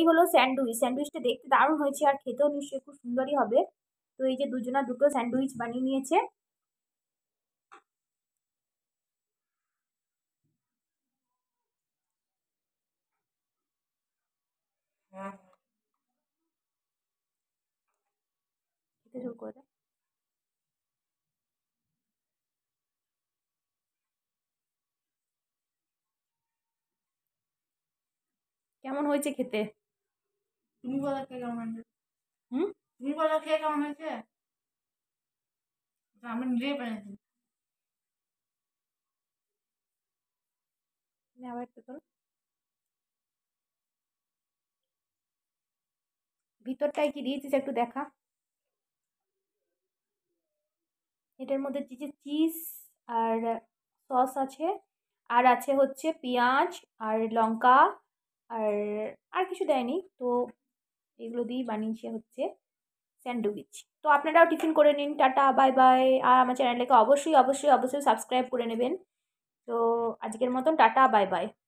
এই হলো স্যান্ডউইচ স্যান্ডউইচটা দেখতে দারুণ হয়েছে আর খেতেও নিশ্চয়ই খুব সুন্দরই হবে তো এই যে দুজনা দুটো স্যান্ডউইচ বানিয়ে নিয়েছে হ্যাঁ। কেমন হয়েছে খেতে তুমি বলো কে কেমন হুম তুমি বলো কে কেমন হয়েছে আমি নিজেই বানিয়েছি আবার একটু ভিতরটায় কি দিয়েছিস একটু দেখা এটার মধ্যে দিয়েছে চিজ আর সস আছে আর আছে হচ্ছে পেঁয়াজ আর লঙ্কা আর আর কিছু দেয়নি তো এগুলো দিয়েই বানিয়েছি হচ্ছে স্যান্ডউইচ তো আপনারাও টিফিন করে নিন টাটা বাই বাই আর আমার চ্যানেলটাকে অবশ্যই অবশ্যই অবশ্যই সাবস্ক্রাইব করে নেবেন তো আজকের মতন টাটা বাই বাই